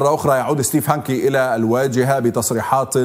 مرة أخرى يعود ستيف هانكي إلى الواجهة بتصريحات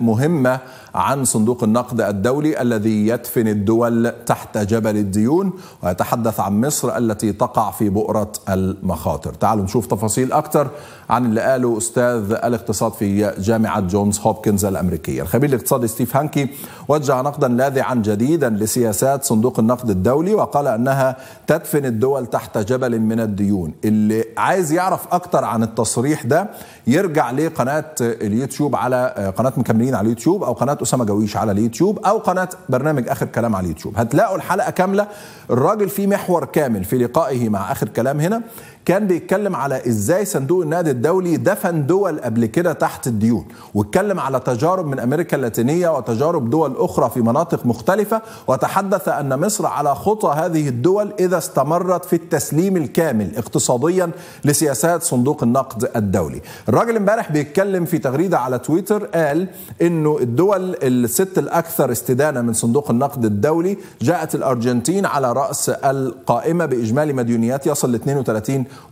مهمة عن صندوق النقد الدولي الذي يدفن الدول تحت جبل الديون ويتحدث عن مصر التي تقع في بؤرة المخاطر تعالوا نشوف تفاصيل أكثر عن اللي قاله أستاذ الاقتصاد في جامعة جونز هوبكنز الأمريكية الخبير الاقتصادي ستيف هانكي وجه نقدا لاذعا جديدا لسياسات صندوق النقد الدولي وقال أنها تدفن الدول تحت جبل من الديون اللي عايز يعرف أكثر عن التصريح ده ده يرجع لقناه اليوتيوب على آه، قناه مكملين على اليوتيوب او قناه اسامه جويش على اليوتيوب او قناه برنامج اخر كلام على اليوتيوب هتلاقوا الحلقه كامله الراجل فيه محور كامل في لقائه مع اخر كلام هنا كان بيتكلم على ازاي صندوق النقد الدولي دفن دول قبل كده تحت الديون واتكلم على تجارب من امريكا اللاتينيه وتجارب دول اخرى في مناطق مختلفه وتحدث ان مصر على خطى هذه الدول اذا استمرت في التسليم الكامل اقتصاديا لسياسات صندوق النقد الدولي الدولي الراجل امبارح بيتكلم في تغريده على تويتر قال انه الدول الست الاكثر استدانه من صندوق النقد الدولي جاءت الارجنتين على راس القائمه باجمالي مديونيات يصل ل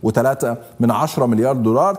32.3 من 10 مليار دولار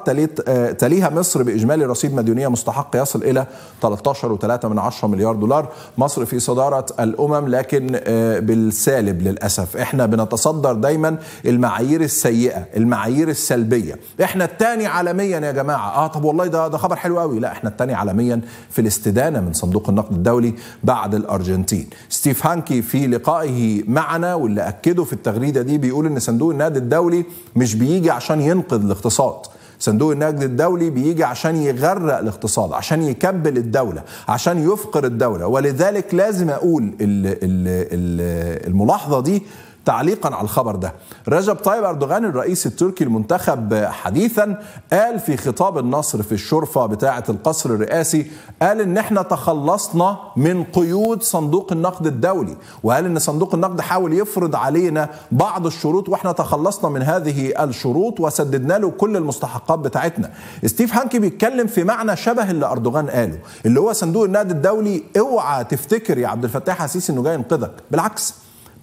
آه، تليها مصر باجمالي رصيد مديونيه مستحق يصل الى 13.3 من 10 مليار دولار مصر في صداره الامم لكن آه، بالسالب للاسف احنا بنتصدر دايما المعايير السيئه المعايير السلبيه احنا الثاني عالميا عالميا يا جماعه اه طب والله ده ده خبر حلو قوي لا احنا الثاني عالميا في الاستدانه من صندوق النقد الدولي بعد الارجنتين ستيف هانكي في لقائه معنا واللي اكده في التغريده دي بيقول ان صندوق النقد الدولي مش بيجي عشان ينقذ الاقتصاد صندوق النقد الدولي بيجي عشان يغرق الاقتصاد عشان يكبل الدولة عشان يفقر الدولة ولذلك لازم أقول الملاحظة دي تعليقا على الخبر ده رجب طيب أردوغان الرئيس التركي المنتخب حديثا قال في خطاب النصر في الشرفة بتاعة القصر الرئاسي قال إن احنا تخلصنا من قيود صندوق النقد الدولي وقال إن صندوق النقد حاول يفرض علينا بعض الشروط واحنا تخلصنا من هذه الشروط وسددنا له كل المستحقات بتاعتنا ستيف هانكي بيتكلم في معنى شبه اللي أردوغان قاله اللي هو صندوق النقد الدولي اوعى تفتكر يا عبد الفتاح الفتاح حسيسي انه جاي ينقذك بالعكس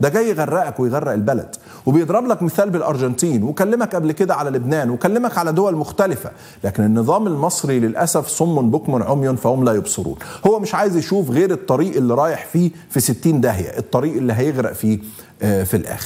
ده جاي يغرقك ويغرق البلد وبيضرب لك مثال بالارجنتين وكلمك قبل كده على لبنان وكلمك على دول مختلفه لكن النظام المصري للاسف صم بكم عمي فهم لا يبصرون هو مش عايز يشوف غير الطريق اللي رايح فيه في 60 داهيه الطريق اللي هيغرق فيه آه، في الاخر